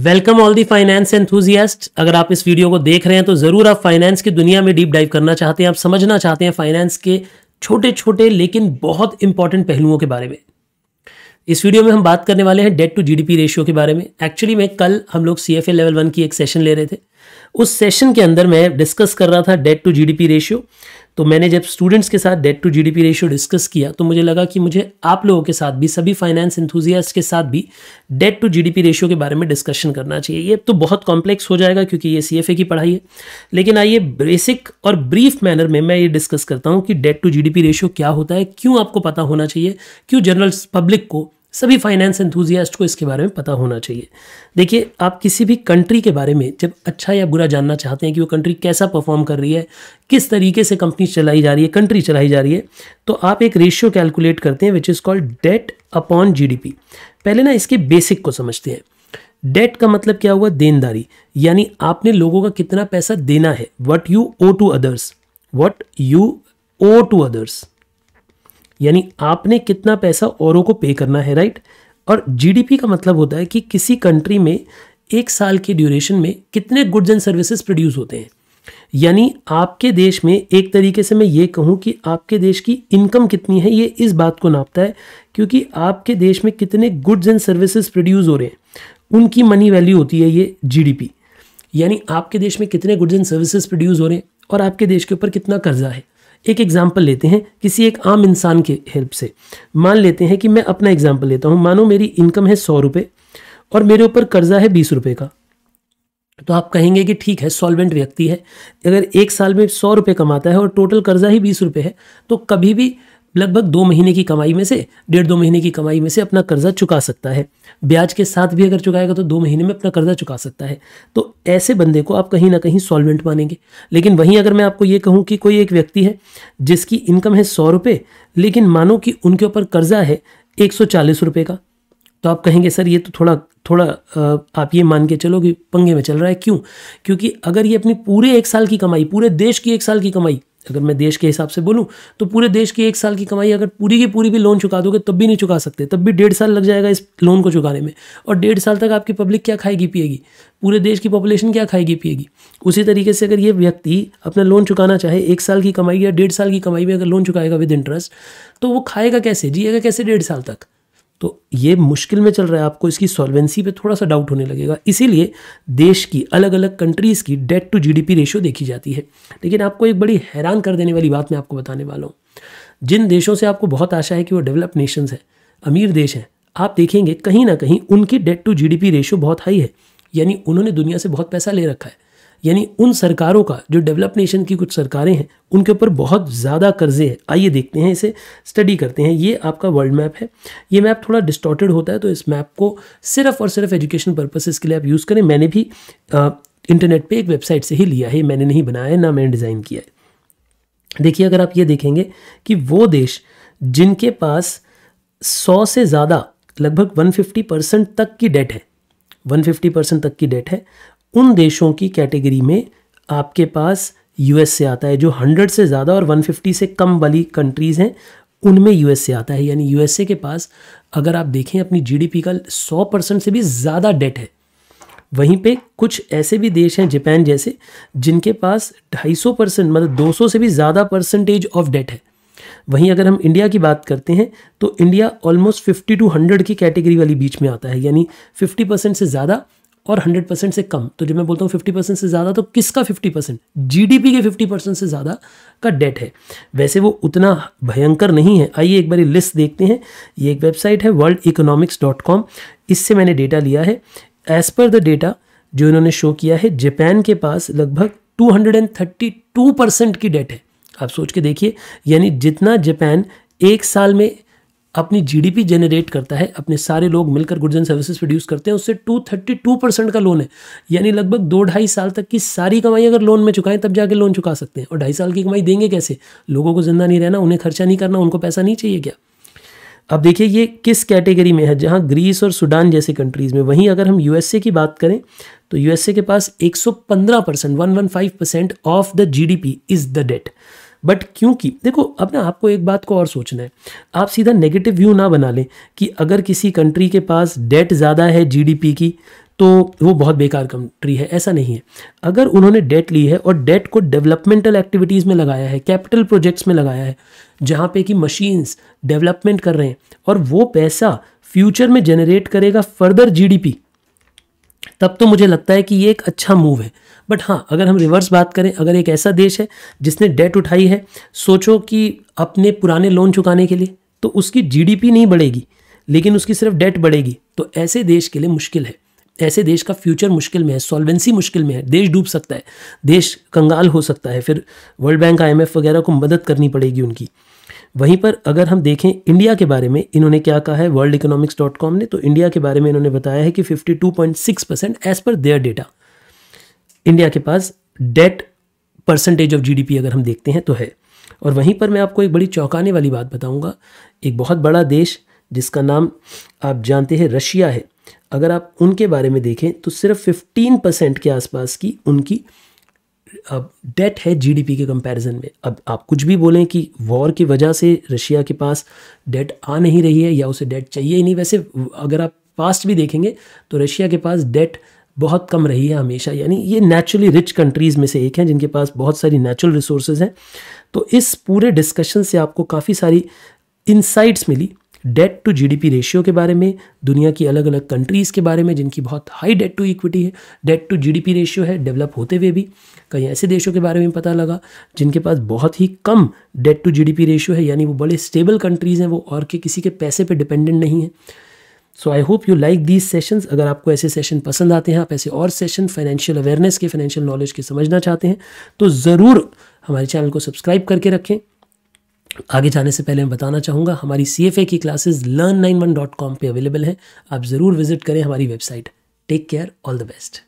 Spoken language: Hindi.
welcome all the finance enthusiast अगर आप इस वीडियो को देख रहे हैं तो ज़रूर आप फाइनेंस की दुनिया में डीप डाइव करना चाहते हैं आप समझना चाहते हैं फाइनेंस के छोटे छोटे लेकिन बहुत इंपॉर्टेंट पहलुओं के बारे में इस वीडियो में हम बात करने वाले हैं डेट टू जीडीपी रेशियो के बारे में एक्चुअली मैं कल हम लोग सी लेवल वन की एक सेशन ले रहे थे उस सेशन के अंदर मैं डिस्कस कर रहा था डेट टू जीडीपी रेशियो तो मैंने जब स्टूडेंट्स के साथ debt to GDP ratio discuss किया तो मुझे लगा कि मुझे आप लोगों के साथ भी सभी फाइनेंस इंथुजिया के साथ भी डेट टू जीडीपी रेशियो के बारे में डिस्कशन करना चाहिए ये तो बहुत कॉम्प्लेक्स हो जाएगा क्योंकि ये सी की पढ़ाई है लेकिन आइए बेसिक और ब्रीफ मैनर में मैं ये डिस्कस करता हूँ कि डेट टू जी रेशियो क्या होता है क्यों आपको पता होना चाहिए क्यों जनरल पब्लिक को सभी फाइनेंस एंथुजियास्ट को इसके बारे में पता होना चाहिए देखिए आप किसी भी कंट्री के बारे में जब अच्छा या बुरा जानना चाहते हैं कि वो कंट्री कैसा परफॉर्म कर रही है किस तरीके से कंपनी चलाई जा रही है कंट्री चलाई जा रही है तो आप एक रेशियो कैलकुलेट करते हैं which is called debt upon GDP पहले ना इसके बेसिक को समझते हैं डेट का मतलब क्या हुआ देनदारी यानी आपने लोगों का कितना पैसा देना है what you owe to others what you owe to others यानी आपने कितना पैसा औरों को पे करना है राइट और जीडीपी का मतलब होता है कि किसी कंट्री में एक साल के ड्यूरेशन में कितने गुड्स एंड सर्विसेज प्रोड्यूस होते हैं यानी आपके देश में एक तरीके से मैं ये कहूँ कि आपके देश की इनकम कितनी है ये इस बात को नापता है क्योंकि आपके देश में कितने गुड्स एंड सर्विसेज प्रोड्यूस हो रहे हैं उनकी मनी वैल्यू होती है ये जीडीपी यानी आपके देश में कितने गुड्स एंड सर्विसेज प्रोड्यूस हो रहे हैं और आपके देश के ऊपर कितना कर्जा है एक एग्जाम्पल लेते हैं किसी एक आम इंसान के हेल्प से मान लेते हैं कि मैं अपना एग्जाम्पल लेता हूँ मानो मेरी इनकम है सौ रुपये और मेरे ऊपर कर्जा है बीस रुपये का तो आप कहेंगे कि ठीक है सॉल्वेंट व्यक्ति है अगर एक साल में सौ रुपये कमाता है और टोटल कर्जा ही बीस रुपये है तो कभी भी लगभग दो महीने की कमाई में से डेढ़ दो महीने की कमाई में से अपना कर्जा चुका सकता है ब्याज के साथ भी अगर चुकाएगा तो दो महीने में अपना कर्जा चुका सकता है तो ऐसे बंदे को आप कहीं ना कहीं सॉल्वेंट मानेंगे लेकिन वहीं अगर मैं आपको ये कहूँ कि कोई एक व्यक्ति है जिसकी इनकम है सौ रुपये लेकिन मानो कि उनके ऊपर कर्जा है एक सौ चालीस रुपये का तो आप कहेंगे सर ये तो थोड़ा थोड़ा आप ये मान के चलो कि पंगे में चल रहा है क्यों क्योंकि अगर ये अपनी पूरे एक साल की कमाई पूरे देश की एक साल की कमाई अगर मैं देश के हिसाब से बोलूँ तो पूरे देश की एक साल की कमाई अगर पूरी की पूरी भी लोन चुका दोगे तब भी नहीं चुका सकते तब भी डेढ़ साल लग जाएगा इस लोन को चुकाने में और डेढ़ साल तक आपकी पब्लिक क्या खाएगी पिएगी पूरे देश की पॉपुलेशन क्या खाएगी पिएगी उसी तरीके से अगर ये व्यक्ति अपना लोन चुकाना चाहे एक साल की कमाई या डेढ़ साल की कमाई में अगर लोन चुकाएगा विद इंटरेस्ट तो वो खाएगा कैसे जिएगा कैसे डेढ़ साल तक तो ये मुश्किल में चल रहा है आपको इसकी सॉल्वेंसी पे थोड़ा सा डाउट होने लगेगा इसीलिए देश की अलग अलग कंट्रीज़ की डेट टू जीडीपी रेशियो देखी जाती है लेकिन आपको एक बड़ी हैरान कर देने वाली बात मैं आपको बताने वाला हूँ जिन देशों से आपको बहुत आशा है कि वो डेवलप नेशंस हैं अमीर देश हैं आप देखेंगे कहीं ना कहीं उनकी डेट टू जी रेशियो बहुत हाई है यानी उन्होंने दुनिया से बहुत पैसा ले रखा है यानी उन सरकारों का जो डेवलप नेशन की कुछ सरकारें हैं उनके ऊपर बहुत ज़्यादा कर्जे हैं आइए देखते हैं इसे स्टडी करते हैं ये आपका वर्ल्ड मैप है ये मैप थोड़ा डिस्टॉर्टेड होता है तो इस मैप को सिर्फ और सिर्फ एजुकेशन पर्पसेस के लिए आप यूज़ करें मैंने भी आ, इंटरनेट पर एक वेबसाइट से ही लिया है मैंने नहीं बनाया है ना मैंने डिज़ाइन किया है देखिए अगर आप ये देखेंगे कि वो देश जिनके पास सौ से ज़्यादा लगभग 150 परसेंट तक की डेट है 150 परसेंट तक की डेट है उन देशों की कैटेगरी में आपके पास से आता है जो 100 से ज़्यादा और 150 से कम वाली कंट्रीज़ हैं उनमें से आता है यानी यूएसए के पास अगर आप देखें अपनी जीडीपी का 100 परसेंट से भी ज़्यादा डेट है वहीं पे कुछ ऐसे भी देश हैं जापान जैसे जिनके पास 250 परसेंट मतलब 200 से भी ज़्यादा परसेंटेज ऑफ डेट है वहीं अगर हम इंडिया की बात करते हैं तो इंडिया ऑलमोस्ट 50 टू 100 की कैटेगरी वाली बीच में आता है यानी 50 परसेंट से ज़्यादा और 100 परसेंट से कम तो जब मैं बोलता हूँ 50 परसेंट से ज़्यादा तो किसका 50 परसेंट जी के 50 परसेंट से ज़्यादा का डेट है वैसे वो उतना भयंकर नहीं है आइए एक बारी लिस्ट देखते हैं ये एक वेबसाइट है वर्ल्ड इकोनॉमिक्स डॉट कॉम इससे मैंने डेटा लिया है एज़ पर द डेटा जो इन्होंने शो किया है जापान के पास लगभग 232 परसेंट की डेट है आप सोच के देखिए यानी जितना जापान एक साल में अपनी जीडीपी जनरेट करता है अपने सारे लोग मिलकर गुड्स एंड सर्विसेज प्रोड्यूस करते हैं उससे 232 परसेंट का लोन है यानी लगभग दो ढाई साल तक की सारी कमाई अगर लोन में चुकाएं तब जाके लोन चुका सकते हैं और ढाई साल की कमाई देंगे कैसे लोगों को जिंदा नहीं रहना उन्हें खर्चा नहीं करना उनको पैसा नहीं चाहिए क्या अब देखिए ये किस कैटेगरी में है जहाँ ग्रीस और सूडान जैसे कंट्रीज़ में वहीं अगर हम यूएसए की बात करें तो यूएसए के पास एक percent one one five percent of the G is the debt but क्योंकि देखो अब ना आपको एक बात को और सोचना है आप सीधा नेगेटिव व्यू ना बना लें कि अगर किसी कंट्री के पास डेट ज़्यादा है जीडीपी की तो वो बहुत बेकार कंट्री है ऐसा नहीं है अगर उन्होंने डेट ली है और डेट को डेवलपमेंटल एक्टिविटीज़ में लगाया है कैपिटल प्रोजेक्ट्स में लगाया है जहाँ पे कि मशीन्स डेवलपमेंट कर रहे हैं और वो पैसा फ्यूचर में जनरेट करेगा फर्दर जीडीपी तब तो मुझे लगता है कि ये एक अच्छा मूव है बट हाँ अगर हम रिवर्स बात करें अगर एक ऐसा देश है जिसने डेट उठाई है सोचो कि अपने पुराने लोन चुकाने के लिए तो उसकी जीडीपी नहीं बढ़ेगी लेकिन उसकी सिर्फ डेट बढ़ेगी तो ऐसे देश के लिए मुश्किल है ऐसे देश का फ्यूचर मुश्किल में है सॉल्वेंसी मुश्किल में है देश डूब सकता है देश कंगाल हो सकता है फिर वर्ल्ड बैंक आई वगैरह को मदद करनी पड़ेगी उनकी वहीं पर अगर हम देखें इंडिया के बारे में इन्होंने क्या कहा है वर्ल्ड इकोनॉमिक्स डॉट कॉम ने तो इंडिया के बारे में इन्होंने बताया है कि 52.6 percent as per their data India के पास डेट परसेंटेज ऑफ जीडीपी अगर हम देखते हैं तो है और वहीं पर मैं आपको एक बड़ी चौंकाने वाली बात बताऊंगा एक बहुत बड़ा देश जिसका नाम आप जानते हैं रशिया है अगर आप उनके बारे में देखें तो सिर्फ 15 परसेंट के आसपास की उनकी डेट है जीडीपी के कंपैरिजन में अब आप कुछ भी बोलें कि वॉर की वजह से रशिया के पास डेट आ नहीं रही है या उसे डेट चाहिए ही नहीं वैसे अगर आप पास्ट भी देखेंगे तो रशिया के पास डेट बहुत कम रही है हमेशा यानी ये नेचुरली रिच कंट्रीज़ में से एक हैं जिनके पास बहुत सारी नेचुरल रिसोर्सेज हैं तो इस पूरे डिस्कशन से आपको काफ़ी सारी इनसाइट्स मिली डेट टू जीडीपी रेशियो के बारे में दुनिया की अलग अलग कंट्रीज़ के बारे में जिनकी बहुत हाई डेट टू इक्विटी है डेट टू जीडीपी रेशियो है डेवलप होते हुए भी कई ऐसे देशों के बारे में पता लगा जिनके पास बहुत ही कम डेट टू जीडीपी रेशियो है यानी वो बड़े स्टेबल कंट्रीज़ हैं वो और के किसी के पैसे पर डिपेंडेंट नहीं है so I hope you like these sessions अगर आपको ऐसे सेशन पसंद आते हैं आप ऐसे और सेशन फाइनेंशियल अवेयरनेस के फाइनेंशियल नॉलेज के समझना चाहते हैं तो ज़रूर हमारे चैनल को सब्सक्राइब करके रखें आगे जाने से पहले मैं बताना चाहूँगा हमारी सी एफ ए की classes learn nine one dot com पर अवेलेबल हैं आप ज़रूर विजिट करें हमारी website take care all the best